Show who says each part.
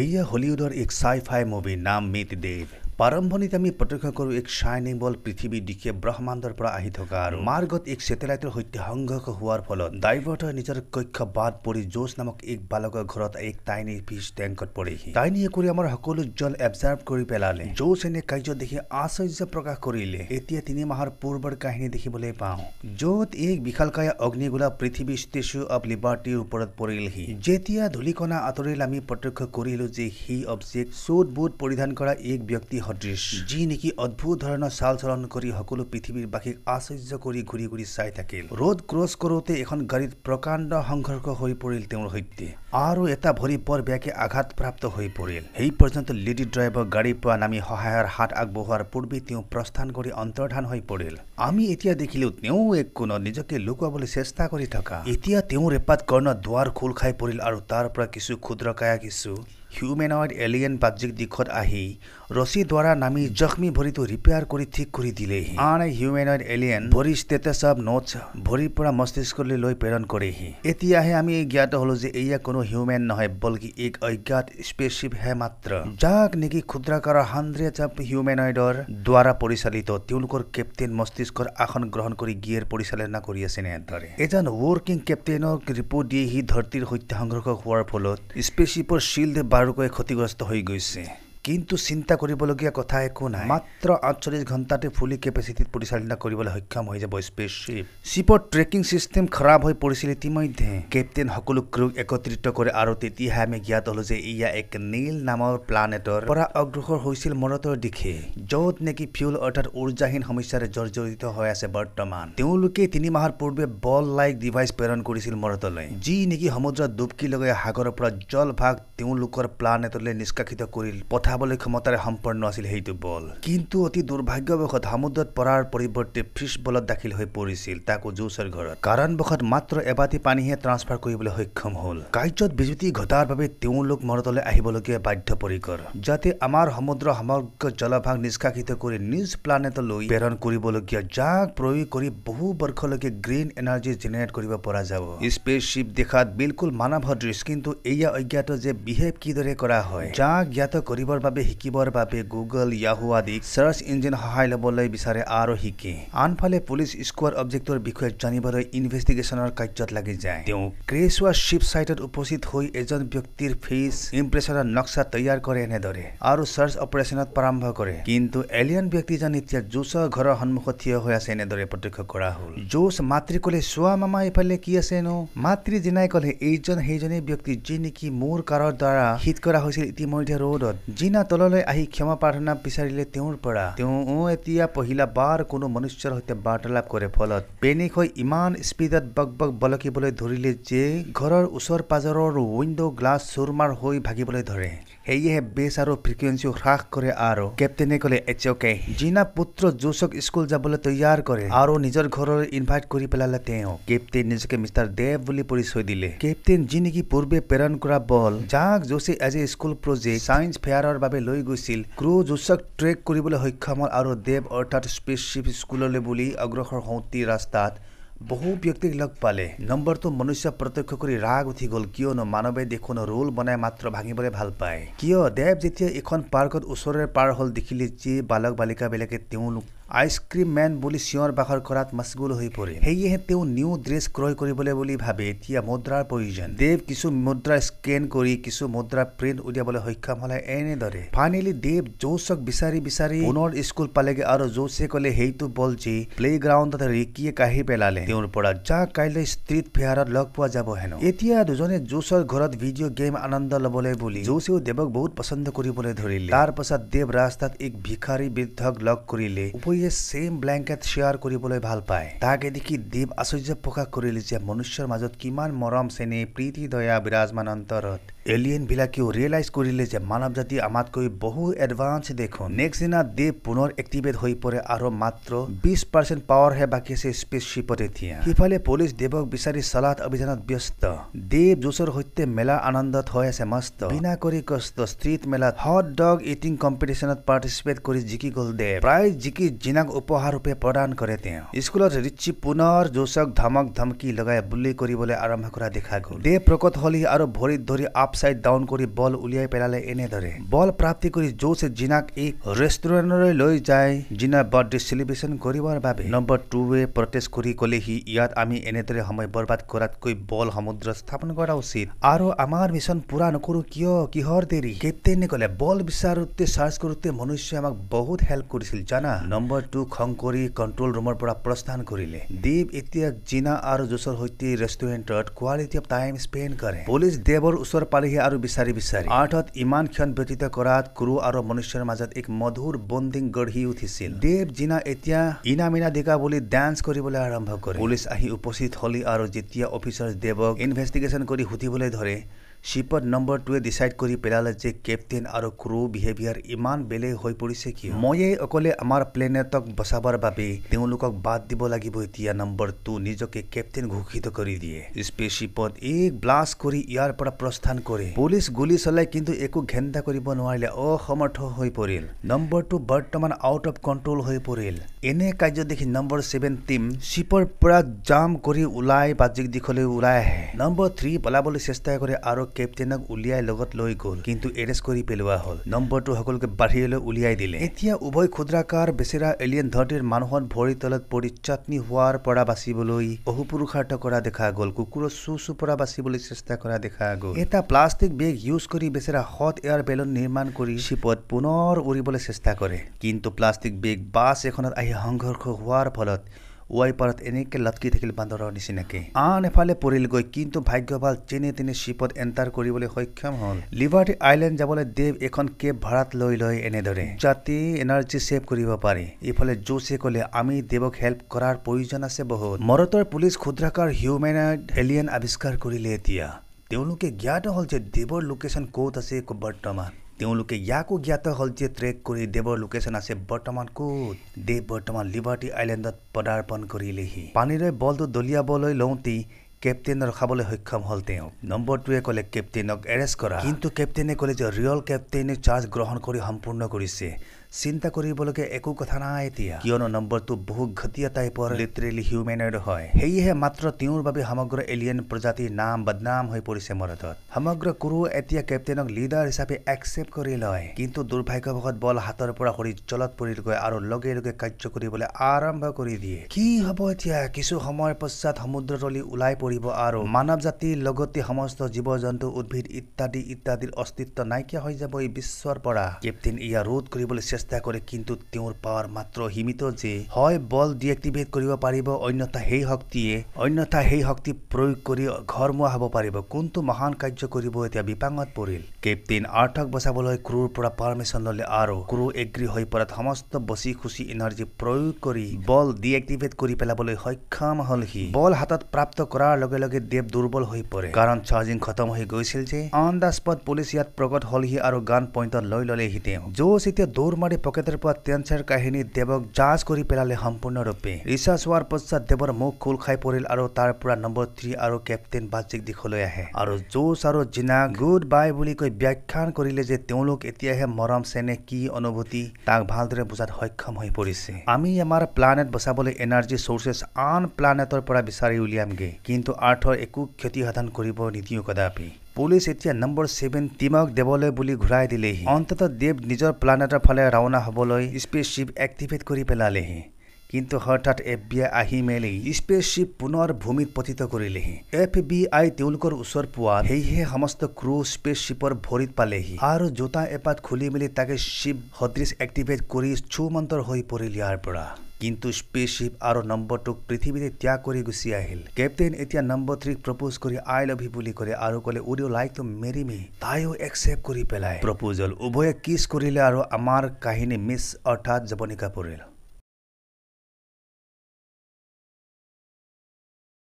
Speaker 1: এয়া হলিউডের এক সাইফাই মুভি নাম মিথদেব প্ৰাৰম্ভণিতে আমি প্ৰত্যক্ষ কৰো এক বল পৃথিৱীৰ দিশে ব্ৰহ্মাণ্ডৰ পৰা আহি থকা আৰু মাৰ্গত এক চেটেলাইটৰ সৈতে সংঘৰ্ষ হোৱাৰ ফলত ডাইভাৰ্টৰ নিজৰ কক্ষ বাদ পৰি জোচ নামক এক বালকৰ ঘৰত এক টাইনী ফিছ টেংকত পৰিহি টাইনীয়ে কৰি আমাৰ সকলো জল এবজাৰ্ভ কৰি পেলালে জোচ এনে কাৰ্য দেখি আশ্চৰ্য প্ৰকাশ কৰিলে এতিয়া তিনি মাহৰ পূৰ্বৰ কাহিনী দেখিবলৈ পাওঁ য'ত এক বিশালকায় অগ্নিগোলা পৃথিৱীৰ ষ্টেচু অৱ লিবাৰ্টিৰ ওপৰত পৰিলহি যেতিয়া ধূলিকণা আঁতৰিল আমি প্ৰত্যক্ষ কৰিলো যে সেই অবজেক্ট চুট বুট পৰিধান কৰা এক ব্যক্তি সদৃশ যি নেকি অদ্ভুত ধৰণৰ চাল চলন কৰি সকলো পৃথিৱীৰ বাসীক আশ্চৰ্য কৰি ঘূৰি ঘূৰি চাই থাকিল ৰ'দ ক্ৰছ কৰোঁতে এখন গাড়ীত প্ৰকাণ্ড সংঘৰ্ষ হৈ পৰিল তেওঁৰ সৈতে আৰু এটা ভৰি বৰ বেয়াকে আঘাতপ্ৰাপ্ত হৈ পৰিল সেই পৰ্যন্ত লেডি ড্ৰাইভাৰ গাড়ী পোৱা নামি সহায়ৰ হাত আগবঢ়োৱাৰ পূৰ্বে তেওঁ প্ৰস্থান কৰি অন্তৰ্ধান হৈ পৰিল আমি এতিয়া দেখিলো তেওঁ এক একোণত নিজকে লুকুৱাবলৈ চেষ্টা কৰি থকা এতিয়া তেওঁৰ ৰেপাত কৰ্ণত দুৱাৰ খোল খাই পৰিল আৰু তাৰ পৰা কিছু ক্ষুদ্ৰকায়া কিছু হিউমেনয়েড এলিয়েন বাহ্যিক দিকত আহি ৰছি দ্বাৰা নামি জখ্মী ভৰিটো ৰিপেয়াৰ কৰি ঠিক কৰি দিলেহি আন হিউমেনয়েড এলিয়েন ভৰি ষ্টেটাছ নোটছ ভৰিৰ পৰা মস্তিষ্কলৈ লৈ প্ৰেৰণ কৰেহি এতিয়াহে আমি জ্ঞাত হ'লোঁ যে এয়া কোনো হিউমেন নহয় বল্কি এক অজ্ঞাত স্পেচিপহে মাত্ৰ যাক নেকি ক্ষুদ্ৰাকাৰৰ হাণ্ড্ৰেড অফ হিউমেনয়েডৰ দ্বাৰা পৰিচালিত তেওঁলোকৰ কেপ্টেইন মস্তিষ্কৰ আসন গ্ৰহণ কৰি গিয়েৰ পৰিচালনা কৰি আছে এনেদৰে এজন ৱৰ্কিং কেপ্টেইনক ৰিপৰ্ট দিয়েহি ধৰতীৰ সত্য সংগ্ৰহ হোৱাৰ ফলত স্পেচিপৰ শ্বিল্ড বাৰ আৰুকৈ ক্ষতিগ্ৰস্ত হৈ গৈছে কিন্তু চিন্তা কৰিবলগীয়া কথা একো নাই মাত্ৰ আঠচল্লিছ ঘণ্টাতে ফুলি কেপাচিটিত পৰিচালনা কৰিবলৈ সক্ষম হৈ যাব স্পেচ শ্বিপ শ্বিপৰ ট্ৰেকিং ছিষ্টেম খৰাব হৈ পৰিছিল ইতিমধ্যে কেপ্টেইন সকলো ক্ৰুক একত্ৰিত কৰে আৰু তেতিয়াহে আমি জ্ঞাত হ'লোঁ যে ইয়াত এক নীল নামৰ প্লানেটৰ পৰা অগ্ৰসৰ হৈছিল মৰতৰ দিশে য'ত নেকি ফিউল অৰ্থাৎ উৰ্জাহীন সমস্যাৰে জৰ্জৰিত হৈ আছে বৰ্তমান তেওঁলোকে তিনি মাহৰ পূৰ্বে বল লাইক ডিভাইচ প্ৰেৰণ কৰিছিল মৰতলৈ যি নেকি সমুদ্ৰত ডুবকি লগাই সাগৰৰ পৰা জল ভাগ তেওঁলোকৰ প্লানেটলৈ নিষ্কাশিত কৰি পথাৰ উঠাবলৈ ক্ষমতাৰে সম্পন্ন আছিল সেইটো বল কিন্তু অতি দুৰ্ভাগ্যবশত সামুদ্ৰত পৰাৰ পৰিৱৰ্তে ফিছ বলত দাখিল হৈ পৰিছিল তাকো জোচৰ ঘৰত কাৰণবশত মাত্ৰ এবাতি পানীহে ট্ৰান্সফাৰ কৰিবলৈ সক্ষম হ'ল কাৰ্যত বিজুতি ঘটাৰ বাবে তেওঁলোক মৰতলৈ আহিবলগীয়া বাধ্যপৰিকৰ যাতে আমাৰ সমুদ্ৰ সমগ্ৰ জলভাগ নিষ্কাশিত কৰি নিজ প্লানেটলৈ প্ৰেৰণ কৰিবলগীয়া যাক প্ৰয়োগ কৰি বহু বৰ্ষলৈকে গ্ৰীণ এনাৰ্জি জেনেৰেট কৰিব পৰা যাব স্পেচ শ্বিপ দেখাত বিলকুল মানৱ সদৃশ কিন্তু এয়া অজ্ঞাত যে বিহেভ কিদৰে কৰা হয় যাক জ্ঞাত কৰিবৰ কৰিবৰ বাবে শিকিবৰ বাবে গুগল য়াহু আদি চাৰ্চ ইঞ্জিন সহায় ল'বলৈ বিচাৰে আৰু শিকে আনফালে পুলিচ স্কুৱাৰ অবজেক্টৰ বিষয়ে জানিবলৈ ইনভেষ্টিগেশ্যনৰ কাৰ্যত লাগি যায় তেওঁ ক্ৰেচুৱা শ্বিপ ছাইটত উপস্থিত হৈ এজন ব্যক্তিৰ ফেচ ইম্প্ৰেচনৰ নক্সা তৈয়াৰ কৰে এনেদৰে আৰু চাৰ্চ অপাৰেশ্যনত প্ৰাৰম্ভ কৰে কিন্তু এলিয়ান ব্যক্তিজন এতিয়া জোচৰ ঘৰৰ সন্মুখত থিয় হৈ আছে এনেদৰে প্ৰত্যক্ষ কৰা হ'ল জোচ মাতৃ ক'লে চোৱা মামা এইফালে কি আছে ন মাতৃ জিনাই ক'লে এইজন সেইজনেই ব্যক্তি যি নেকি মোৰ কাৰৰ দ্বাৰা হিট কৰা হৈছিল ইতিমধ্যে ৰ'দত যি সিদিনা তললৈ আহি ক্ষমা প্ৰাৰ্থনা বিচাৰিলে তেওঁৰ পৰা তেওঁ এতিয়া পহিলা বাৰ কোনো মনুষ্যৰ সৈতে বাৰ্তালাপ কৰে ফলত পেনিক হৈ ইমান স্পীডত বগ বগ বলকিবলৈ ধৰিলে যে ঘৰৰ ওচৰ পাজৰৰ উইণ্ডো গ্লাছ চুৰমাৰ হৈ ভাগিবলৈ ধৰে সেয়েহে বেছ আৰু ফ্ৰিকুৱেঞ্চিও হ্ৰাস কৰে আৰু কেপ্টেইনে ক'লে এচকে অ'কে জিনা পুত্ৰ জোচক স্কুল যাবলৈ তৈয়াৰ কৰে আৰু নিজৰ ঘৰলৈ ইনভাইট কৰি পেলালে তেওঁ কেপ্টেইন নিজকে মিষ্টাৰ দেৱ বুলি পৰিচয় দিলে কেপ্টেইন যি নেকি পূৰ্বে প্ৰেৰণ কৰা বল যাক জোচে আজি স্কুল প্ৰজেক্ট ছায়েন্স ফেয়াৰৰ বাবে লৈ গৈছিল ক্ৰু জোচক ট্ৰেক কৰিবলৈ সক্ষম হ'ল আৰু দেৱ অৰ্থাৎ স্পেচশ্বিপ স্কুললৈ বুলি অগ্ৰসৰ হওঁতি ৰাস্তাত বহু ব্যক্তিক লগ পালে নম্বৰটো মনুষ্য প্ৰত্যক্ষ কৰি ৰাগ উঠি গ'ল কিয়নো মানৱে দেখোন ৰোল বনাই মাত্ৰ ভাঙিবলৈ ভাল পায় কিয় দেৱ যেতিয়া এখন পাৰ্কত ওচৰৰে পাৰ হ'ল দেখিলে যি বালক বালিকাবিলাকে তেওঁলোক আইচ ক্ৰীম মেন বুলি চিঞৰ বাখৰ কৰাত মাচগুল হৈ পৰিল সেয়েহে তেওঁ নিউ ড্ৰেছ ক্ৰয় কৰিবলৈ বুলি ভাবে এতিয়া মুদ্ৰাৰ প্ৰয়োজন দেৱ কিছু মুদ্ৰা স্কেন কৰি কিছু মুদ্ৰা প্ৰিণ্ট উলিয়াবলৈ সক্ষম হ'লে এনেদৰে ফাইনেলি দেৱ যৌচক বিচাৰি বিচাৰি পুনৰ স্কুল পালেগৈ আৰু যৌচে ক'লে সেইটো বল যে প্লে গ্ৰাউণ্ডত ৰিকিয়ে কাঢ়ি পেলালে তেওঁৰ পৰা যা কাইলৈ ষ্ট্ৰীট ফেয়াৰত লগ পোৱা যাব হেনো এতিয়া দুজনে জোচৰ ঘৰত ভিডিঅ' গেম আনন্দ ল'বলৈ বুলি জোচেও দেৱক বহুত পচন্দ কৰিবলৈ ধৰিলে তাৰ পাছত দেৱ ৰাস্তাত এক ভিখাৰী বৃদ্ধক লগ কৰিলে উভয়ে চেম ব্লেংকেট শ্বেয়াৰ কৰিবলৈ ভাল পায় তাকে দেখি দেৱ আশ্চৰ্য প্ৰকাশ কৰিলে যে মনুষ্যৰ মাজত কিমান মৰম চেনেহ প্ৰীতি দয়া বিৰাজমান অন্তৰত এলিয়েনবিলাকে ৰিয়েলাইজ কৰিলে যে মানৱ জাতি আমাতকৈ বহু এডভান্স দেখোন নেক্সট দিনা দেৱ পুনৰ এক্টিভেট হৈ পৰে আৰু মাত্ৰ বিশ পাৰ্চেণ্ট পাৱাৰহে বাকী আছে স্পেচ শ্বিপত এতিয়া সিফালে পুলিচ দেৱক বিচাৰি চলাত অভিযানত ব্যস্ত দেৱ যোচৰ সৈতে মেলা আনন্দত হৈ আছে মস্ত বিনা কৰি কষ্ট ষ্ট্ৰীট মেলাত হট ডগ ইটিং কম্পিটিশ্যনত পাৰ্টিচিপেট কৰি জিকি গ'ল দেৱ প্ৰায় জিকি জিনাক উপহাৰৰূপে প্ৰদান কৰে তেওঁ স্কুলত ৰিচি পুনৰ যোচক ধমক ধমকি লগাই বুলি কৰিবলৈ আৰম্ভ কৰা দেখা গ'ল দেৱ প্ৰকট হলি আৰু ভৰিত ধৰি আপ আপচাইড ডাউন কৰি বল উলিয়াই পেলালে এনেদৰে বল প্ৰাপ্তি কৰি জোছে জিনাক এক ৰেষ্টুৰেণ্টলৈ লৈ যায় জিনাৰ বাৰ্থডে চেলিব্ৰেশ্যন কৰিবৰ বাবে নম্বৰ টুৱে প্ৰটেষ্ট কৰি ক'লে সি ইয়াত আমি এনেদৰে সময় বৰবাদ কৰাতকৈ বল সমুদ্ৰ স্থাপন কৰা উচিত আৰু আমাৰ মিছন পূৰা নকৰোঁ কিয় কিহৰ দেৰি কেপ্টেইনে ক'লে বল বিচাৰোঁতে চাৰ্জ কৰোঁতে মনুষ্যই আমাক বহুত হেল্প কৰিছিল জানা নম্বৰ টু খং কৰি কণ্ট্ৰল ৰুমৰ পৰা প্ৰস্থান কৰিলে দেৱ এতিয়া জিনা আৰু জোছৰ সৈতে ৰেষ্টুৰেণ্টত কোৱালিটি অফ টাইম স্পেণ্ড কৰে পুলিচ দেৱৰ ওচৰ পালে বিচাৰিহে আৰু বিচাৰি বিচাৰি আৰ্থত ইমান ক্ষণ ব্যতীত কৰাত ক্ৰু আৰু মনুষ্যৰ মাজত এক মধুৰ বন্দিং গঢ়ি উঠিছিল দেৱ জিনা এতিয়া ইনামিনা দিগা বুলি ডান্স কৰিবলৈ আৰম্ভ কৰে পুলিচ আহি উপস্থিত হলি আৰু যেতিয়া অফিচাৰ দেৱক ইনভেষ্টিগেশ্যন কৰি সুধিবলৈ ধৰে শ্বিপত নম্বৰ টুৱে ডিচাইড কৰি পেলালে যে কেপ্টেইন আৰু ক্ৰু বিহেভিয়াৰ ইমান বেলেগ হৈ পৰিছে কি ময়ে অকলে আমাৰ প্লেনেটক বচাবৰ বাবে তেওঁলোকক বাদ দিব লাগিব এতিয়া নম্বৰ টু নিজকে কেপ্টেইন ঘোষিত কৰি দিয়ে স্পেচশ্বিপত এক ব্লাষ্ট কৰি ইয়াৰ পৰা প্ৰস্থান কৰে পুলিচ গুলী চলাই কিন্তু একো ঘেণ্টা কৰিব নোৱাৰিলে অসমৰ্থ হৈ পৰিল নম্বৰ টু বৰ্তমান আউট অফ কণ্ট্ৰল হৈ পৰিল এনে কাৰ্য দেখি নম্বৰ ছেভেন টিম শ্বিপৰ পৰা জাম্প কৰি ওলাই বাহ্যিক দিশলৈ ওলাই আহে নম্বৰ থ্ৰী পেলাবলৈ চেষ্টা কৰে আৰু কেপ্টেইনক উলিয়াই লগত লৈ গ'ল কিন্তু এৰেষ্ট কৰি পেলোৱা হ'ল নম্বৰটো সকলোকে বাহিৰলৈ উলিয়াই দিলে এতিয়া উভয় ক্ষুদ্ৰাকাৰ বেচেৰা এলিয়েন ধৰণৰ মানুহৰ ভৰিৰ তলত পৰি চাটনি হোৱাৰ পৰা বাচিবলৈ অহুপুৰুষাৰ্থ কৰা দেখা গ'ল কুকুৰৰ চুচু পৰা বাচিবলৈ চেষ্টা কৰা দেখা গ'ল এটা প্লাষ্টিক বেগ ইউজ কৰি বেচেৰা হট এয়াৰ বেলুন নিৰ্মাণ কৰি শিপত পুনৰ উৰিবলৈ চেষ্টা কৰে কিন্তু প্লাষ্টিক বেগ বাছ এখনত আহি সংঘৰ্ষ হোৱাৰ ফলত ৱাই পাৰত এনেকৈ লটকি থাকিল বান্দৰৰ নিচিনাকৈ আন এফালে পৰিলগৈ কিন্তু ভাগ্যভাল যেনে তেনে শ্বিপত এণ্টাৰ কৰিবলৈ সক্ষম হ'ল লিভাৰ্টি আইলেণ্ড যাবলৈ দেৱ এখন কেব ভাড়াত লৈ লয় এনেদৰে যাতে এনাৰ্জি ছেভ কৰিব পাৰে ইফালে যোচে ক'লে আমি দেৱক হেল্প কৰাৰ প্ৰয়োজন আছে বহুত মৰতৰ পুলিচ ক্ষুদ্ৰাকাৰ হিউমেনাইড এলিয়েন আৱিষ্কাৰ কৰিলে এতিয়া তেওঁলোকে জ্ঞাত হ'ল যে দেৱৰ লোকেশ্যন ক'ত আছে বৰ্তমান তেওঁলোকে ইয়াকো জ্ঞাত হ'ল যে ট্ৰেক কৰি দেৱৰ লোকেশ্যন আছে বৰ্তমান ক'ত দেৱ বৰ্তমান লিবাৰ্টি আইলেণ্ডত পদাৰ্পণ কৰিলেহি পানীৰে বলটো দলিয়াবলৈ লওঁতে কেপ্টেইন ৰখাবলৈ সক্ষম হ'ল তেওঁ নম্বৰ টুৱে ক'লে কেপ্টেইনক এৰেষ্ট কৰা কিন্তু কেপ্টেইনে ক'লে যে ৰিয়েল কেপ্টেইনে চাৰ্জ গ্ৰহণ কৰি সম্পূৰ্ণ কৰিছে চিন্তা কৰিবলগীয়া একো কথা নাই এতিয়া কিয়নো নম্বৰটো বহুত ঘটীয়া টাইপৰ লিটাৰেলি হিউমেনইড হয় সেয়েহে মাত্ৰ তেওঁৰ বাবে সমগ্ৰ এলিয়েন প্ৰজাতিৰ নাম বদনাম হৈ পৰিছে মৰদত সমগ্ৰ কুৰু এতিয়া কেপ্টেইনক লিডাৰ হিচাপে একচেপ্ট কৰি লয় কিন্তু দুৰ্ভাগ্যবশত বল হাতৰ পৰা সৰি জলত পৰিলগৈ আৰু লগে লগে কাৰ্য কৰিবলৈ আৰম্ভ কৰি দিয়ে কি হ'ব এতিয়া কিছু সময়ৰ পশ্চাত সমুদ্ৰতলি ওলাই পৰিব আৰু মানৱ জাতিৰ লগতে সমস্ত জীৱ জন্তু উদ্ভিদ ইত্যাদি ইত্যাদিৰ অস্তিত্ব নাইকিয়া হৈ যাব এই বিশ্বৰ পৰা কেপ্টেইন ইয়াৰ ৰোধ কৰিবলৈ চেষ্টা চেষ্টা কৰে কিন্তু তেওঁৰ পাৱাৰ মাত্ৰ সীমিত যে হয় বল ডিএক্টিভেট কৰিব পাৰিব অন্যথা সেই শক্তিয়ে অন্যথা সেই শক্তি প্ৰয়োগ কৰি ঘৰমুৱা হ'ব পাৰিব কোনটো মহান কাৰ্য কৰিব এতিয়া বিপাঙত পৰিল কেপ্টেইন আৰ্থক বচাবলৈ ক্ৰুৰ পৰা পাৰ্মিশ্যন ল'লে আৰু ক্ৰু এগ্ৰী হৈ পৰাত সমস্ত বচি খুচি এনাৰ্জি প্ৰয়োগ কৰি বল ডিএক্টিভেট কৰি পেলাবলৈ সক্ষম হ'ল সি বল হাতত প্ৰাপ্ত কৰাৰ লগে লগে দেৱ দুৰ্বল হৈ পৰে কাৰণ চাৰ্জিং খতম হৈ গৈছিল যে অন দ্য স্পট পুলিচ ইয়াত প্ৰকট হ'লহি আৰু গান পইণ্টত লৈ ল'লেহি তেওঁ যোচ এতিয়া দৌৰ মাৰি পৰে পকেটৰ পৰা টেঞ্চাৰ কাহিনী দেৱক জাজ কৰি পেলালে সম্পূৰ্ণৰূপে ৰিচাৰ্জ হোৱাৰ পাছত দেৱৰ মুখ খোল খাই পৰিল আৰু তাৰ পৰা নম্বৰ থ্ৰী আৰু কেপ্টেইন বাজিক দিশলৈ আহে আৰু জোচ আৰু জিনাক গুড বাই বুলি কৈ ব্যাখ্যান কৰিলে যে তেওঁলোক এতিয়াহে মৰম চেনে কি অনুভূতি তাক ভালদৰে বুজাত সক্ষম হৈ পৰিছে আমি আমাৰ প্লানেট বচাবলৈ এনাৰ্জি চৰ্চেছ আন প্লানেটৰ পৰা বিচাৰি উলিয়ামগৈ কিন্তু আৰ্থৰ একো ক্ষতি সাধন কৰিব নিদিওঁ কদাপি পুলিচ এতিয়া নম্বৰ ছেভেন টিমক দেৱলৈ বুলি ঘূৰাই দিলেহি অন্তত দেৱ নিজৰ প্লানেটৰ ফালে ৰাওনা হ'বলৈ স্পেচ শ্বিপ এক্টিভেট কৰি পেলালেহি কিন্তু হঠাৎ এফ বি আই আহি মেলি স্পেচ শ্বিপ পুনৰ ভূমিত পতিত কৰিলেহি এফ বি আই তেওঁলোকৰ ওচৰ পোৱা সেয়েহে সমস্ত ক্ৰু স্পেচ শ্বিপৰ ভৰিত পালেহি আৰু জোতা এপাত খুলি মেলি তাকে শ্বিপ সদৃশ এক্টিভেট কৰি চুমন্তৰ হৈ পৰিল ইয়াৰ পৰা কিন্তু স্পেচশ্বিপ আৰু নম্বৰ টুক পৃথিৱীতে ত্যাগ কৰি গুচি আহিল কেপ্তেইন এতিয়া নম্বৰ থ্ৰীক প্ৰপ'জ কৰি আই লাভ ইউ বুলি ক'লে আৰু ক'লে would you like to marry me তাইও একচেপ্ট কৰি পেলাই প্ৰপ'জেল উভয়ে কিছ কৰিলে আৰু আমাৰ কাহিনী মিছ অৰ্থাৎ জৱনিকা পৰিল